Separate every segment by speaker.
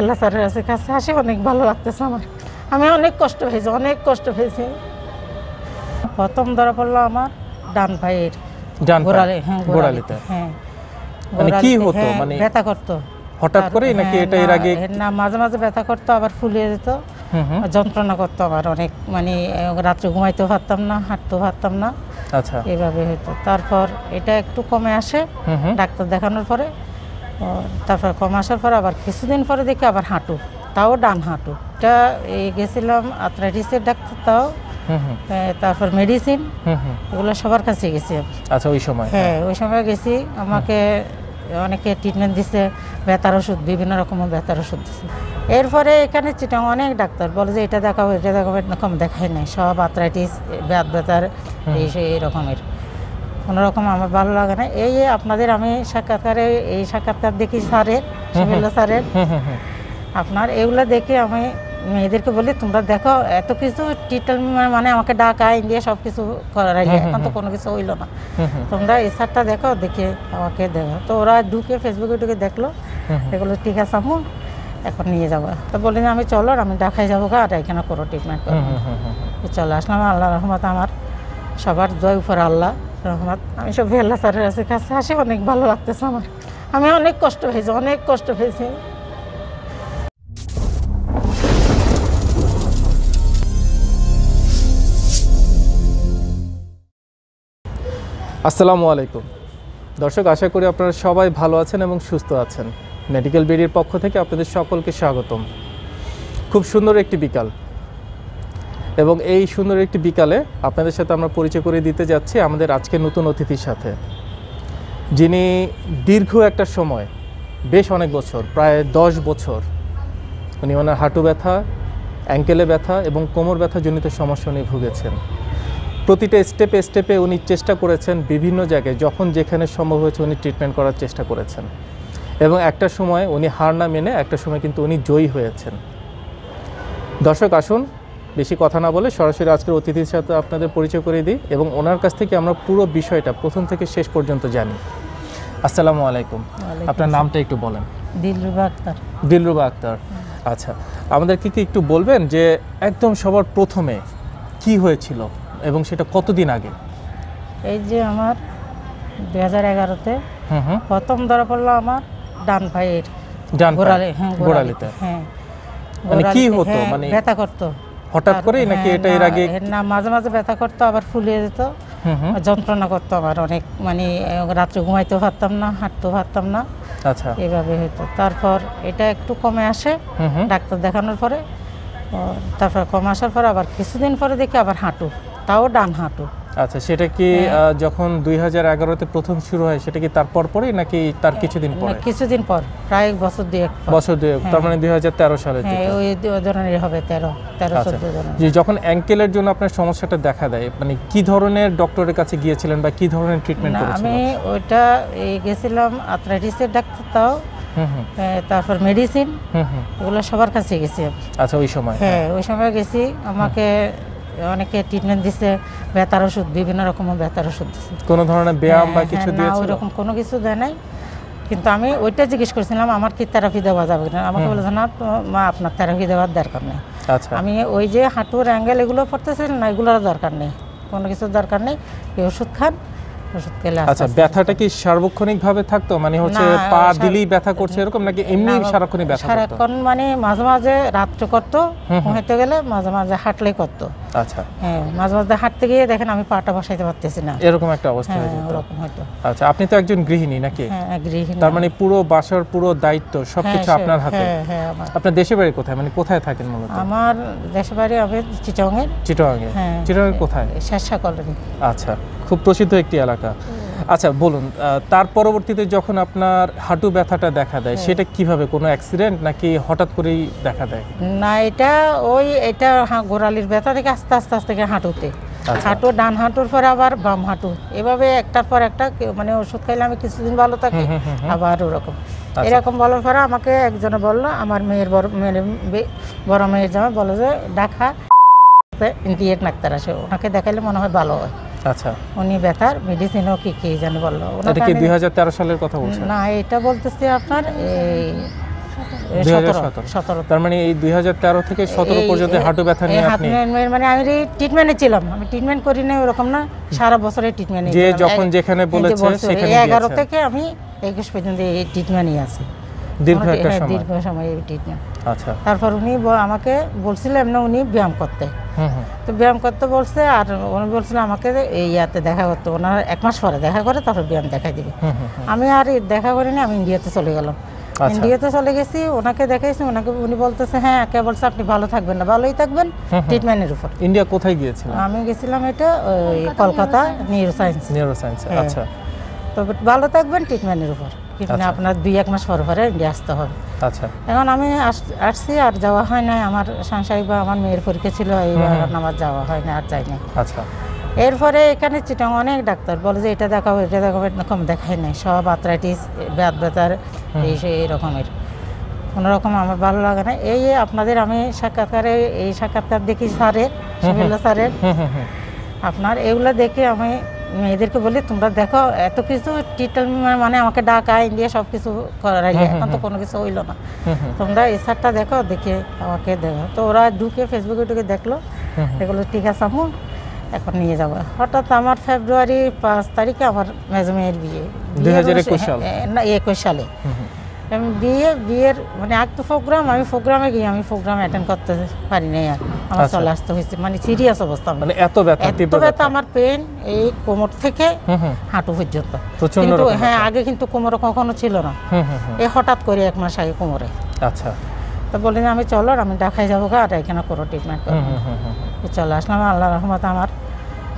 Speaker 1: আল্লাহ স্যারের কাছে কাছে অনেক ভালো লাগতেছে আমার আমি অনেক কষ্ট হয়েছি অনেক কষ্ট হয়েছি প্রথম ধরা পড়লো আমার ডান ভাইয়ের হ্যাঁ, হ্যাঁ,
Speaker 2: মানে হ্যাঁ, মানে করতো হঠাৎ করে
Speaker 1: না মাঝে মাঝে ব্যথা করতো আবার ফুলিয়ে যেত যন্ত্রণা করতো আবার অনেক মানে রাত্রে ঘুমাইতে পারতাম না হাঁটতে পারতাম না আচ্ছা এভাবে হতো তারপর এটা একটু কমে আসে ডাক্তার দেখানোর পরে তারপর কম আসার পর আবার কিছুদিন পরে দেখি আবার হাঁটু তাও ডান হাঁটু এটা এই গেছিলাম আর্থ্রাইটিসের ডাক্তার তাও তারপর মেডিসিন এগুলো সবার কাছে গেছি
Speaker 2: আচ্ছা ওই সময় হ্যাঁ, হ্যাঁ
Speaker 1: ওই সময় গেছি আমাকে অনেকে ট্রিটমেন্ট দিছে ব্যথার ওষুধ বিভিন্ন রকমের ব্যথার ওষুধ দিছে এরপরে এখানে চিটাং অনেক ডাক্তার বলে যে এটা দেখাবো এটা দেখাবো এরকম দেখাই নাই সব আর্থ্রাইটিস ব্যাথ ব্যথার এই রকমের কোনো রকম আমার ভালো লাগে না এই আপনাদের আমি সাক্ষাৎকারে এই সাক্ষাৎকার দেখি স্যারের সুমিল্লা স্যারের আপনার এগুলো দেখে আমি মেয়েদেরকে বলি তোমরা দেখো এত কিছু ট্রিটমেন্ট মানে আমাকে ডাকা ইন্ডিয়া সব কিছু করাইলে এখন তো কোনো কিছু হইলো না তোমরা এই স্যারটা দেখো দেখে আমাকে দেখো তো ওরা ঢুকে ফেসবুকে ঢুকে দেখলো এগুলো ঠিক আছে আমু এখন নিয়ে যাবো তো বলি আমি চলো আমি ডাকাই যাবো গা আর এখানে করো ট্রিটমেন্ট করো চলে আসলাম আল্লাহ রহমত আমার সবার জয় উপর আল্লাহ রহমত আমি সব আল্লাহ স্যারের কাছে কাছে আসি অনেক ভালো লাগতেছে আমার আমি অনেক কষ্ট পেয়েছি অনেক কষ্ট পেয়েছি
Speaker 2: আসসালামু আলাইকুম দর্শক আশা করি আপনারা সবাই ভালো আছেন এবং সুস্থ আছেন মেডিকেল বিডির পক্ষ থেকে আপনাদের সকলকে স্বাগতম খুব সুন্দর একটি বিকাল এবং এই সুন্দর একটি বিকালে আপনাদের সাথে আমরা পরিচয় করে দিতে যাচ্ছি আমাদের আজকে নতুন অতিথির সাথে যিনি দীর্ঘ একটা সময় বেশ অনেক বছর প্রায় দশ বছর উনি ওনার হাঁটু ব্যথা অ্যাঙ্কেলে ব্যথা এবং কোমর ব্যথাজনিত সমস্যা উনি ভুগেছেন প্রতিটা স্টেপে স্টেপে উনি চেষ্টা করেছেন বিভিন্ন জায়গায় যখন যেখানে সম্ভব হয়েছে উনি ট্রিটমেন্ট করার চেষ্টা করেছেন এবং একটা সময় উনি হার না মেনে একটা সময় কিন্তু উনি জয়ী হয়েছেন দর্শক আসুন বেশি কথা না বলে সরাসরি আজকের অতিথির সাথে আপনাদের পরিচয় করে দিই এবং ওনার কাছ থেকে আমরা পুরো বিষয়টা প্রথম থেকে শেষ পর্যন্ত জানি আসসালামু আলাইকুম আপনার নামটা একটু বলেন
Speaker 1: দিলরুবা আক্তার
Speaker 2: দিলরুবা আক্তার হ্যাঁ। আচ্ছা আমাদের কি একটু বলবেন যে একদম সবার প্রথমে কি হয়েছিল এবং সেটা কতদিন আগে
Speaker 1: এই যে আমার দু হাজার এগারোতে প্রথম ধরা পড়লো আমার ডান ভাইয়ের
Speaker 2: ডান গোড়ালি হ্যাঁ গোড়ালিতে হ্যাঁ মানে কি হতো হ্যাঁ, মানে ব্যথা করতো
Speaker 1: হঠাৎ করে নাকি হ্যাঁ, এটা এর আগে না মাঝে মাঝে ব্যথা করতো আবার ফুলিয়ে যেত যন্ত্রণা করতো আবার অনেক মানে রাত্রে ঘুমাইতেও পারতাম না হাঁটতেও পারতাম না আচ্ছা এভাবে হতো তারপর এটা একটু কমে আসে ডাক্তার দেখানোর পরে তারপর কমে আসার পর আবার কিছুদিন পরে দেখি আবার হাঁটু তাও ডান হাঁটু
Speaker 2: আচ্ছা সেটা কি হ্যাঁ। যখন দুই হাজার এগারোতে প্রথম শুরু হয় সেটা কি তার পরপরই নাকি তার কিছুদিন পর
Speaker 1: কিছুদিন পর প্রায় বছর দুয়েক
Speaker 2: বছর দুয়েক হ্যাঁ। তার মানে দুই হাজার তেরো সালে হ্যাঁ,
Speaker 1: ওই ধরনের হবে তেরো তেরো আচ্ছা।
Speaker 2: যখন অ্যাঙ্কেলের জন্য আপনার সমস্যাটা দেখা দেয় মানে কি ধরনের ডক্টরের কাছে গিয়েছিলেন বা কি ধরনের ট্রিটমেন্ট আমি
Speaker 1: ওইটা গেছিলাম আর্থ্রাইটিসের ডাক্তার তাও তারপর মেডিসিন ওগুলো সবার কাছে গেছি
Speaker 2: আচ্ছা ওই সময় হ্যাঁ
Speaker 1: ওই সময় গেছি আমাকে অনেকে ট্রিটমেন্ট দিচ্ছে ব্যথার ওষুধ বিভিন্ন রকম ব্যথার ওষুধ দিচ্ছে
Speaker 2: কোনো ধরনের ব্যায়াম বা হ্যাঁ, কিছু দিয়েছে হ্যাঁ, না ওইরকম
Speaker 1: কোনো কিছু দেয় নাই কিন্তু আমি ওইটা জিজ্ঞেস করছিলাম আমার কি থেরাপি দেওয়া যাবে কিনা আমাকে বলেছে না মা আপনার থেরাপি দেওয়ার দরকার নেই আচ্ছা। আমি ওই যে হাঁটুর অ্যাঙ্গেল এগুলো পড়তেছেন না এগুলোর দরকার নেই কোনো কিছুর দরকার নেই এই ওষুধ খান আচ্ছা
Speaker 2: ব্যথাটা কি সার্বক্ষণিক ভাবে থাকতো মানে হচ্ছে পা দিলেই ব্যথা করছে এরকম নাকি এমনি সারাক্ষণই ব্যথা সারাক্ষণ
Speaker 1: মানে মাঝে মাঝে রাত্রে করতো হইতে গেলে মাঝে মাঝে হাঁটলে করতো আচ্ছা হ্যাঁ, মাঝে মাঝে হাঁটতে গিয়ে দেখেন আমি পারতেছি না
Speaker 2: এরকম একটা অবস্থা হ্যাঁ, আচ্ছা আপনি তো একজন গৃহিণী নাকি হ্যাঁ, গৃহিণী তার মানে পুরো বাসর পুরো দায়িত্ব সবকিছু আপনার হাতে আপনার দেশের বাড়ি কোথায় মানে কোথায় থাকেন
Speaker 1: আমার দেশে বাড়ি আমি চিটংয়ে
Speaker 2: চিটংয়ে চিটংয়ে কোথায় আচ্ছা খুব প্রসিদ্ধ একটি এলাকা আচ্ছা বলুন তার পরবর্তীতে যখন আপনার হাঁটু ব্যথাটা দেখা দেয় সেটা কিভাবে কোনো অ্যাক্সিডেন্ট নাকি হঠাৎ করেই দেখা দেয়
Speaker 1: না এটা ওই এটা গোড়ালির ব্যথা থেকে আস্তে আস্তে আস্তে হাঁটুতে আচ্ছা। হাঁটু ডান হাঁটুর পর আবার বাম হাঁটু এভাবে একটার পর একটা মানে ওষুধ খাইলে আমি কিছুদিন ভালো থাকি আবার ওরকম আচ্ছা। এরকম বলার পরে আমাকে একজনে বললো আমার মেয়ের বড় মেয়ের বড় মেয়ের জামা বলো যে ডাকা ইন্ডিয়ান ডাক্তার আসে ওনাকে দেখাইলে মনে হয় ভালো হয় আচ্ছা উনি ব্যথার মেডিসিনও কি কি জানি বললো এটা কি
Speaker 2: 2013 সালের কথা বলছেন না
Speaker 1: এটা বলতেছি আপনার এই
Speaker 2: 2017 তার মানে এই 2013 থেকে 17 পর্যন্ত হাঁটু ব্যথা নিয়ে
Speaker 1: মানে আমি ট্রিটমেন্টে ছিলাম আমি ট্রিটমেন্ট করি ওরকম না সারা বছরে ট্রিটমেন্টে যে যখন যেখানে বলেছে সেখানে 11 থেকে আমি একুশ পর্যন্ত এই ট্রিটমেন্টই আছি
Speaker 2: দীর্ঘ একটা হ্যাঁ, সময় দীর্ঘ
Speaker 1: সময় ট্রিটমেন্ট আচ্ছা তারপর উনি আমাকে বলছিলেন না উনি ব্যায়াম করতে তো ব্যায়াম করতে বলছে আর উনি বলছিল আমাকে এই ইয়াতে দেখা করতে ওনার এক মাস পরে দেখা করে তারপর ব্যায়াম দেখাই দিবে আমি আর দেখা করিনি আমি ইন্ডিয়াতে চলে গেলাম আচ্ছা। ইন্ডিয়াতে চলে গেছি ওনাকে দেখাইছি ওনাকে উনি বলতেছে হ্যাঁ কে বলছে আপনি ভালো থাকবেন না ভালোই থাকবেন ট্রিটমেন্টের উপর
Speaker 2: ইন্ডিয়া কোথায় গিয়েছিলেন
Speaker 1: আমি গেছিলাম এটা Kolkata neuroscience 
Speaker 2: neuroscience আচ্ছা
Speaker 1: তবে ভালো থাকবেন ট্রিটমেন্টের উপর কিন্তু আচ্ছা। আপনার দুই এক মাস পর পরে ব্যস্ত হবে আচ্ছা এখন আমি আসছি আর যাওয়া হয় না আমার সাংসারিক বা আমার মেয়ের পরীক্ষা ছিল এইবার আমার যাওয়া হয় না আর যাই না আচ্ছা এরপরে এখানে চিটাং অনেক ডাক্তার বলে যে এটা দেখাবো এটা দেখাবো এরকম দেখাই নাই সব আথরাইটিস ব্যাথ ব্যথার এই সেই রকমের কোনো রকম আমার ভালো লাগে না এই আপনাদের আমি সাক্ষাৎকারে এই সাক্ষাৎকার দেখি স্যারের সুবিল্লা স্যারের আপনার এগুলো দেখে আমি মেয়েদেরকে বলি তোমরা দেখো এত কিছু ট্রিটমেন্ট মানে আমাকে ডাকা ইন্ডিয়া সব কিছু করা এখন তো কোনো কিছু হইলো না তোমরা এই সারটা দেখো দেখে আমাকে দেখো তো ওরা ঢুকে ফেসবুকে ঢুকে দেখলো দেখলো ঠিক আছে আমু এখন নিয়ে যাবো হঠাৎ আমার ফেব্রুয়ারি পাঁচ তারিখে আমার মেজমেয়ের বিয়ে দুই হাজার হ্যাঁ, একুশ সালে একুশ সালে আমি বিয়ে বিয়ের মানে এক তো প্রোগ্রাম আমি প্রোগ্রামে গিয়ে আমি প্রোগ্রাম অ্যাটেন্ড করতে পারি নাই আর আমার আচ্ছা। চলে আসতে হয়েছে মানে সিরিয়াস অবস্থা
Speaker 2: মানে এত ব্যথা এত ব্যথা
Speaker 1: আমার পেন এই কোমর থেকে হাঁটু পর্যন্ত কিন্তু হ্যাঁ আগে কিন্তু কোমরে কখনো ছিল না এই হঠাৎ করে এক মাস আগে কোমরে আচ্ছা তো বললেন আমি চলো আমি দেখাই যাবো গা আর এখানে কোনো ট্রিটমেন্ট করো চলে আসলাম আল্লাহ রহমত আমার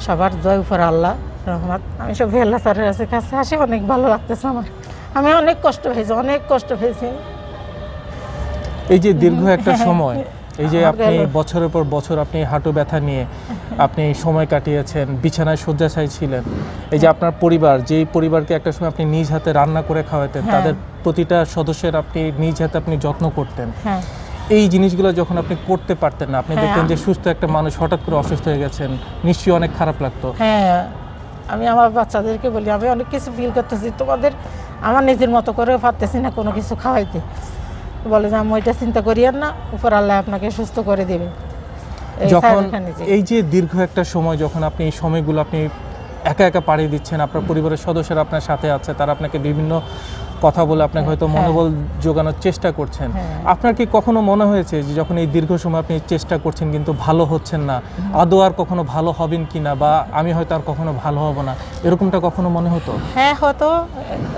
Speaker 1: সবার জয় উপর আল্লাহ রহমত আমি সব আল্লাহ স্যারের কাছে আসি অনেক ভালো লাগতেছে আমার আমি অনেক কষ্ট পেয়েছি অনেক কষ্ট পেয়েছি
Speaker 2: এই যে দীর্ঘ একটা হ্যাঁ। সময় এই যে আপনি বছরের পর বছর আপনি হাঁটু ব্যথা নিয়ে আপনি সময় কাটিয়েছেন বিছানায় শয্যাশায় ছিলেন এই যে হ্যাঁ। আপনার পরিবার যে পরিবারকে একটা সময় আপনি নিজ হাতে রান্না করে খাওয়াতেন হ্যাঁ। তাদের প্রতিটা সদস্যের আপনি নিজ হাতে আপনি যত্ন করতেন এই জিনিসগুলো যখন আপনি করতে পারতেন না আপনি দেখতেন যে সুস্থ একটা মানুষ হঠাৎ করে অসুস্থ হয়ে গেছেন নিশ্চয়ই অনেক খারাপ লাগতো
Speaker 1: আমি আমার বাচ্চাদেরকে বলি আমি অনেক কিছু ফিল করতেছি তোমাদের আমার নিজের মতো করেও পারতেছি না কোনো কিছু খাওয়াইতে বলে যে আমি ওইটা চিন্তা করি আর না উপর আল্লাহ আপনাকে সুস্থ করে দেবে যখন
Speaker 2: এই যে দীর্ঘ একটা সময় যখন আপনি এই সময়গুলো আপনি একা একা পাড়িয়ে দিচ্ছেন আপনার পরিবারের সদস্যরা আপনার সাথে আছে তারা আপনাকে বিভিন্ন কথা বলে আপনাকে হয়তো হ্যাঁ। মনোবল যোগানোর চেষ্টা করছেন হ্যাঁ। আপনার কি কখনো মনে হয়েছে যে যখন এই দীর্ঘ সময় আপনি চেষ্টা করছেন কিন্তু ভালো হচ্ছেন না আদৌ আর কখনো ভালো হবেন কি না বা আমি হয়তো আর কখনো ভালো হব না এরকমটা কখনো মনে হতো
Speaker 1: হ্যাঁ হতো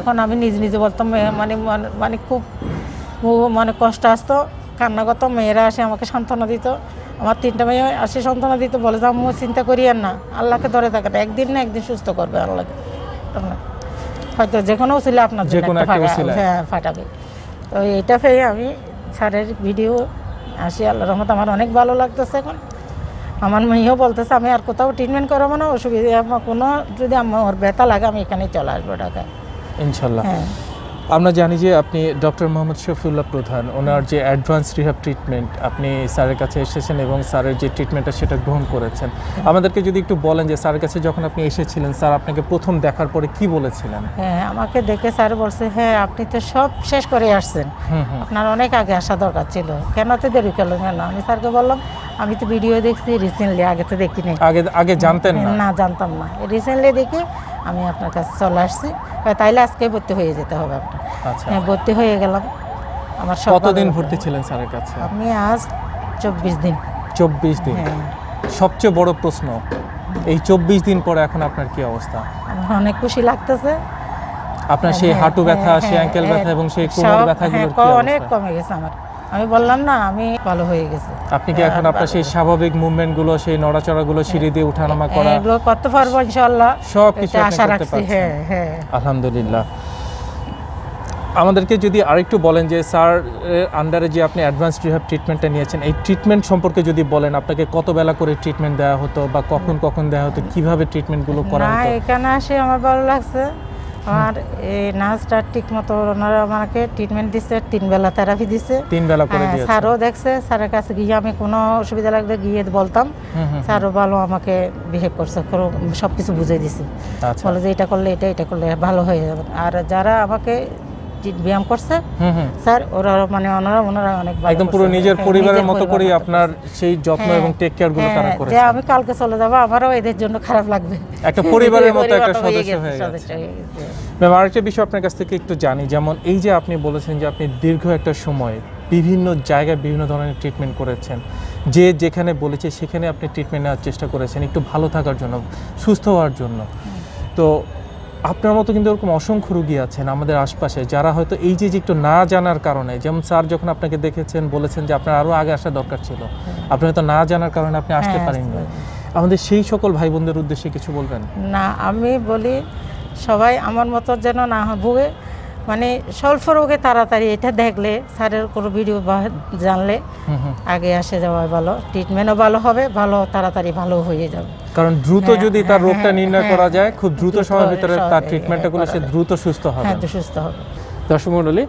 Speaker 1: এখন আমি নিজে নিজে বলতাম মানে, মানে মানে খুব মানে কষ্ট আসতো কান্নাগত করতো মেয়েরা আসে আমাকে সান্ত্বনা দিত আমার তিনটা মেয়ে আসে সান্ত্বনা দিত বলে যে আমি চিন্তা করি আর না আল্লাহকে ধরে থাকে একদিন না একদিন সুস্থ করবে আল্লাহকে হয়তো যে কোনো ছিল আপনার যে কোনো একটা হ্যাঁ ফাটাবে তো এটা পেয়ে আমি স্যারের ভিডিও আসি আল্লাহ রহমত আমার অনেক ভালো লাগতেছে এখন আমার মেয়েও বলতেছে আমি আর কোথাও ট্রিটমেন্ট করবো না অসুবিধা কোনো যদি আমার ব্যথা লাগে আমি এখানেই চলে আসবো ঢাকায়
Speaker 2: ইনশাল্লাহ হ্যাঁ আমরা জানি যে আপনি ডক্টর মোহাম্মদ শফিউল্লাহ প্রধান ওনার যে অ্যাডভান্স রিহাব ট্রিটমেন্ট আপনি স্যারের কাছে এসেছেন এবং স্যারের যে ট্রিটমেন্টটা সেটা গ্রহণ করেছেন আমাদেরকে যদি একটু বলেন যে স্যারের কাছে যখন আপনি এসেছিলেন স্যার আপনাকে প্রথম দেখার পরে কি বলেছিলেন
Speaker 1: হ্যাঁ আমাকে দেখে স্যার বলছে হ্যাঁ আপনি তো সব শেষ করে আসছেন আপনার অনেক আগে আসা দরকার ছিল কেন তো দেরি করলো কেন আমি স্যারকে বললাম আমি তো ভিডিও দেখছি রিসেন্টলি আগে তো দেখিনি
Speaker 2: আগে আগে জানতেন হ্যাঁ, না
Speaker 1: জানতাম না রিসেন্টলি দেখি আমি আপনার কাছে চলে আসছি তাইলে আজকে ভর্তি হয়ে যেতে হবে আপনার আচ্ছা। হ্যাঁ, ভর্তি হয়ে গেলাম
Speaker 2: আমার কতদিন ভর্তি ছিলেন স্যারের কাছে আপনি
Speaker 1: আজ চব্বিশ দিন
Speaker 2: চব্বিশ দিন হ্যাঁ। সবচেয়ে বড় প্রশ্ন এই চব্বিশ দিন পরে এখন আপনার কি অবস্থা
Speaker 1: আমার অনেক খুশি লাগতেছে
Speaker 2: আপনার হ্যাঁ, সেই হাঁটু ব্যথা সেই অ্যাঙ্কেল ব্যথা এবং সেই কোমর ব্যথাগুলো অনেক
Speaker 1: কমে গেছে আমার আমি বললাম না আমি ভালো হয়ে গেছে আপনি কি এখন আপনার সেই
Speaker 2: স্বাভাবিক মুভমেন্ট গুলো সেই নড়াচড়া গুলো সিঁড়ি দিয়ে ওঠানামা করা এগুলো
Speaker 1: করতে পারবো ইনশাআল্লাহ
Speaker 2: সব কিছু আশা রাখতে রাখছি হ্যাঁ হ্যাঁ আলহামদুলিল্লাহ আমাদেরকে যদি আরেকটু বলেন যে স্যার আন্ডারে যে আপনি অ্যাডভান্স রিহ্যাব ট্রিটমেন্টটা নিয়েছেন এই ট্রিটমেন্ট সম্পর্কে যদি বলেন আপনাকে কত বেলা করে ট্রিটমেন্ট দেওয়া হতো বা কখন কখন দেওয়া হতো কিভাবে ট্রিটমেন্টগুলো করা হতো
Speaker 1: এখানে আসে আমার ভালো লাগছে আমার এই নার্সটা ঠিক মতো ওনারা আমাকে ট্রিটমেন্ট দিচ্ছে তিন বেলা থেরাপি দিচ্ছে তিন বেলা করে হ্যাঁ, দিয়েছে স্যারও দেখছে স্যারের কাছে গিয়ে আমি কোনো অসুবিধা লাগলে গিয়ে বলতাম স্যারও ভালো আমাকে বিহেভ করছে সব কিছু বুঝিয়ে দিছে আচ্ছা। বলে যে এটা করলে এটা এটা করলে ভালো হয়ে যাবে আর যারা আমাকে ব্যায়াম করছে স্যার ওরা মানে ওনারা ওনারা অনেক একদম পুরো নিজের হ্যাঁ, পরিবারের মতো করেই
Speaker 2: আপনার সেই যত্ন হ্যাঁ, এবং টেক কেয়ার গুলো তারা হ্যাঁ, করে
Speaker 1: আমি কালকে চলে যাব আবারও এদের জন্য খারাপ লাগবে
Speaker 2: একটা পরিবারের মতো একটা সদস্য হয়ে গেছে ম্যাম আরেকটা বিষয় আপনার কাছ থেকে একটু জানি যেমন এই যে আপনি বলেছেন যে আপনি দীর্ঘ একটা সময় বিভিন্ন জায়গায় বিভিন্ন ধরনের ট্রিটমেন্ট করেছেন যে যেখানে বলেছে সেখানে আপনি ট্রিটমেন্ট নেওয়ার চেষ্টা করেছেন একটু ভালো থাকার জন্য সুস্থ হওয়ার জন্য তো আপনার মতো কিন্তু এরকম অসংখ্য রুগী আছেন আমাদের আশপাশে যারা হয়তো এই যে একটু না জানার কারণে যেমন স্যার যখন আপনাকে দেখেছেন বলেছেন যে আপনার আরও আগে আসা দরকার ছিল আপনি হয়তো না জানার কারণে আপনি আসতে হ্যাঁ, না আমাদের সেই সকল ভাই বোনদের উদ্দেশ্যে কিছু বলবেন
Speaker 1: না আমি বলি সবাই আমার মতো যেন না ভুগে মানে স্বল্প রোগে তাড়াতাড়ি এটা দেখলে স্যারের কোনো ভিডিও জানলে আগে আসে যাওয়া ভালো ট্রিটমেন্টও ভালো হবে ভালো তাড়াতাড়ি ভালো হয়ে যাবে
Speaker 2: কারণ দ্রুত হ্যাঁ, যদি তার হ্যাঁ, রোগটা হ্যাঁ, নির্ণয় করা যায় খুব দ্রুত সময়ের ভিতরে তার ট্রিটমেন্টটা করলে সে দ্রুত সুস্থ হবে সুস্থ দর্শক মন্ডলী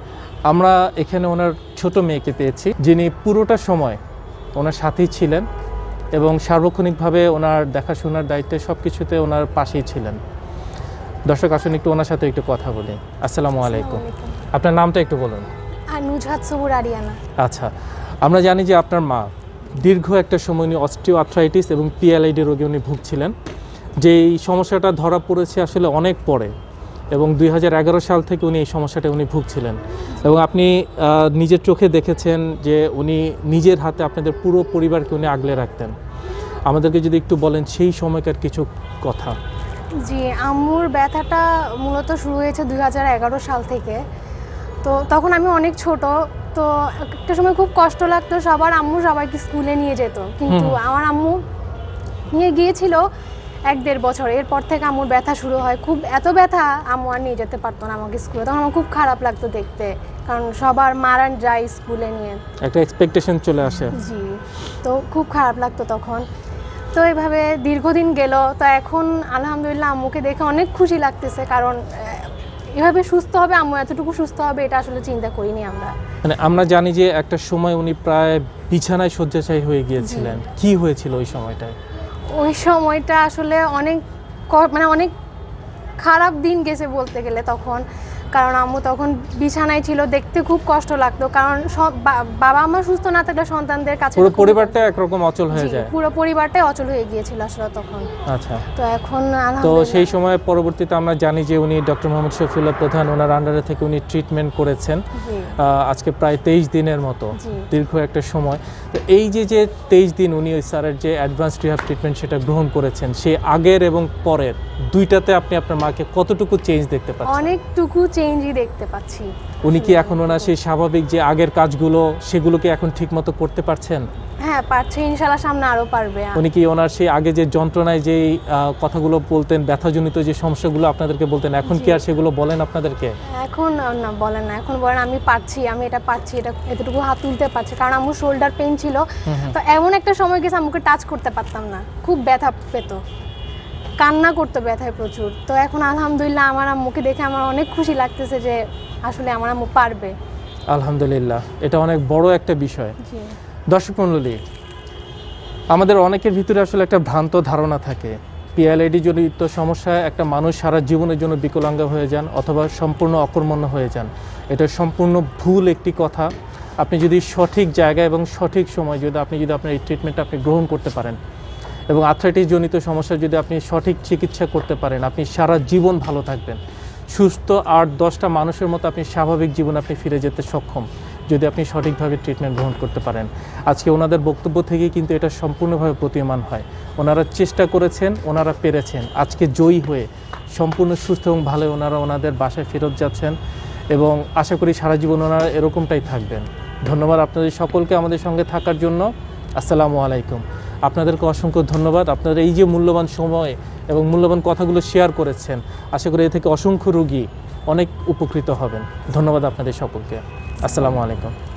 Speaker 2: আমরা এখানে ওনার ছোট মেয়েকে পেয়েছি যিনি পুরোটা সময় ওনার সাথেই ছিলেন এবং সার্বক্ষণিকভাবে ওনার দেখাশোনার দায়িত্বে সব কিছুতে ওনার পাশেই ছিলেন দর্শক আসুন একটু ওনার সাথে একটু কথা বলি আসসালামু আলাইকুম আপনার নামটা একটু বলুন আচ্ছা আমরা জানি যে আপনার মা দীর্ঘ একটা সময় উনি অস্টিও আর্থ্রাইটিস এবং পিএলআইডি রোগে উনি ভুগছিলেন যে এই সমস্যাটা ধরা পড়েছে আসলে অনেক পরে এবং দুই সাল থেকে উনি এই সমস্যাটা উনি ভুগছিলেন এবং আপনি নিজের চোখে দেখেছেন যে উনি নিজের হাতে আপনাদের পুরো পরিবারকে উনি আগলে রাখতেন আমাদেরকে যদি একটু বলেন সেই সময়কার কিছু কথা
Speaker 3: জি আম্মুর ব্যথাটা মূলত শুরু হয়েছে দুই সাল থেকে তো তখন আমি অনেক ছোট তো একটা সময় খুব কষ্ট লাগতো সবার আম্মু সবাইকে স্কুলে নিয়ে যেত কিন্তু আমার আম্মু নিয়ে গিয়েছিল এক দেড় বছর এরপর থেকে আম্মুর ব্যথা শুরু হয় খুব এত ব্যথা আম্মু আর নিয়ে যেতে পারতো না আমাকে স্কুলে তখন আমার খুব খারাপ লাগতো দেখতে কারণ সবার মারান যায় স্কুলে নিয়ে
Speaker 2: একটা এক্সপেকটেশন চলে আসে
Speaker 3: জি তো খুব খারাপ লাগতো তখন তো এভাবে দীর্ঘদিন গেল তো এখন আলহামদুলিল্লাহ আম্মুকে দেখে অনেক খুশি লাগতেছে কারণ এভাবে সুস্থ হবে আম্মু এতটুকু সুস্থ হবে এটা আসলে চিন্তা করিনি আমরা
Speaker 2: মানে আমরা জানি যে একটা সময় উনি প্রায় বিছানায় শয্যাশায়ী হয়ে গিয়েছিলেন কি হয়েছিল ওই সময়টায়
Speaker 3: ওই সময়টা আসলে অনেক মানে অনেক খারাপ দিন গেছে বলতে গেলে তখন কারণ আম্মু তখন বিছানায় ছিল দেখতে খুব কষ্ট লাগতো কারণ সব বাবা মা সুস্থ না থাকলে সন্তানদের কাছে পুরো
Speaker 2: পরিবারটা একরকম অচল হয়ে যায়
Speaker 3: পুরো পরিবারটাই অচল হয়ে গিয়েছিল আসলে তখন আচ্ছা তো এখন তো সেই
Speaker 2: সময় পরবর্তীতে আমরা জানি যে উনি ডক্টর মোহাম্মদ শফিউল্লাহ প্রধান ওনার আন্ডারে থেকে উনি ট্রিটমেন্ট করেছেন আজকে প্রায় তেইশ দিনের মতো দীর্ঘ একটা সময় তো এই যে যে তেইশ দিন উনি ওই স্যারের যে অ্যাডভান্স রিহাব ট্রিটমেন্ট সেটা গ্রহণ করেছেন সে আগের এবং পরের দুইটাতে আপনি আপনার মাকে কতটুকু চেঞ্জ দেখতে পাচ্ছেন
Speaker 3: অনেকটুকু চেঞ্জ চেঞ্জই দেখতে পাচ্ছি
Speaker 2: উনি কি এখন ওনা সেই স্বাভাবিক যে আগের কাজগুলো সেগুলোকে এখন ঠিকমতো করতে পারছেন
Speaker 3: হ্যাঁ পারছে ইনশাআল্লাহ সামনে আরো পারবে
Speaker 2: উনি কি ওনার সেই আগে যে যন্ত্রণায় যে কথাগুলো বলতেন ব্যথাজনিত যে সমস্যাগুলো আপনাদেরকে বলতেন এখন কি আর সেগুলো বলেন আপনাদেরকে
Speaker 3: এখন না বলেন না এখন বলেন আমি পারছি আমি এটা পারছি এটা এতটুকু হাত তুলতে পারছি কারণ আমার শোল্ডার পেন ছিল তো এমন একটা সময় গেছে আমাকে টাচ করতে পারতাম না খুব ব্যথা পেতো কান্না করতে ব্যথায় প্রচুর তো এখন আলহামদুলিল্লাহ আমার আম্মুকে দেখে আমার অনেক খুশি লাগতেছে যে আসলে আমার আম্মু পারবে
Speaker 2: আলহামদুলিল্লাহ এটা অনেক বড় একটা বিষয় দর্শক মণ্ডলী আমাদের অনেকের ভিতরে আসলে একটা ভ্রান্ত ধারণা থাকে পিএলআইডি জনিত সমস্যা একটা মানুষ সারা জীবনের জন্য বিকলাঙ্গ হয়ে যান অথবা সম্পূর্ণ অকর্মণ্য হয়ে যান এটা সম্পূর্ণ ভুল একটি কথা আপনি যদি সঠিক জায়গা এবং সঠিক সময় যদি আপনি যদি আপনার এই ট্রিটমেন্টটা আপনি গ্রহণ করতে পারেন এবং আর্থ্রাইটিসজনিত সমস্যা যদি আপনি সঠিক চিকিৎসা করতে পারেন আপনি সারা জীবন ভালো থাকবেন সুস্থ আট দশটা মানুষের মতো আপনি স্বাভাবিক জীবন আপনি ফিরে যেতে সক্ষম যদি আপনি সঠিকভাবে ট্রিটমেন্ট গ্রহণ করতে পারেন আজকে ওনাদের বক্তব্য থেকে কিন্তু এটা সম্পূর্ণভাবে প্রতীয়মান হয় ওনারা চেষ্টা করেছেন ওনারা পেরেছেন আজকে জয়ী হয়ে সম্পূর্ণ সুস্থ এবং ভালো ওনারা ওনাদের বাসায় ফেরত যাচ্ছেন এবং আশা করি সারা জীবন ওনারা এরকমটাই থাকবেন ধন্যবাদ আপনাদের সকলকে আমাদের সঙ্গে থাকার জন্য আসসালামু আলাইকুম আপনাদেরকে অসংখ্য ধন্যবাদ আপনারা এই যে মূল্যবান সময় এবং মূল্যবান কথাগুলো শেয়ার করেছেন আশা করি এ থেকে অসংখ্য রুগী অনেক উপকৃত হবেন ধন্যবাদ আপনাদের সকলকে আসসালামু আলাইকুম